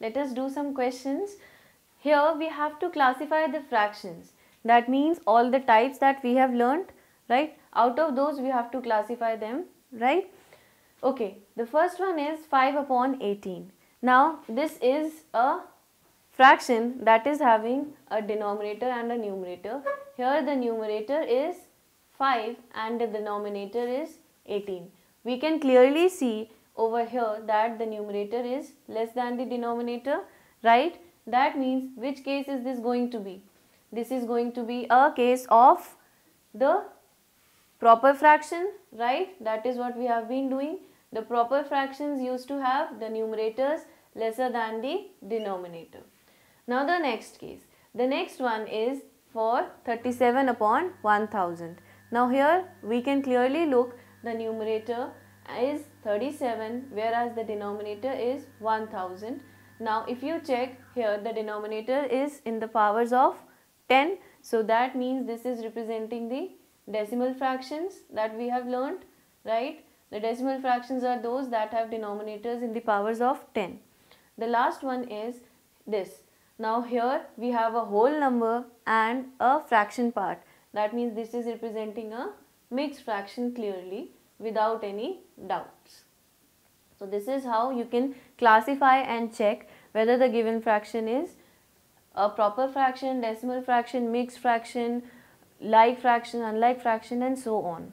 Let us do some questions. Here we have to classify the fractions. That means all the types that we have learnt, right? Out of those we have to classify them, right? Okay, the first one is 5 upon 18. Now this is a fraction that is having a denominator and a numerator. Here the numerator is 5 and the denominator is 18. We can clearly see over here that the numerator is less than the denominator, right? That means which case is this going to be? This is going to be a case of the proper fraction, right? That is what we have been doing. The proper fractions used to have the numerators lesser than the denominator. Now the next case. The next one is for 37 upon 1000. Now here we can clearly look the numerator is 37 whereas the denominator is 1000. Now if you check here the denominator is in the powers of 10 so that means this is representing the decimal fractions that we have learned right. The decimal fractions are those that have denominators in the powers of 10. The last one is this. Now here we have a whole number and a fraction part that means this is representing a mixed fraction clearly without any doubts. So this is how you can classify and check whether the given fraction is a proper fraction, decimal fraction, mixed fraction, like fraction, unlike fraction and so on.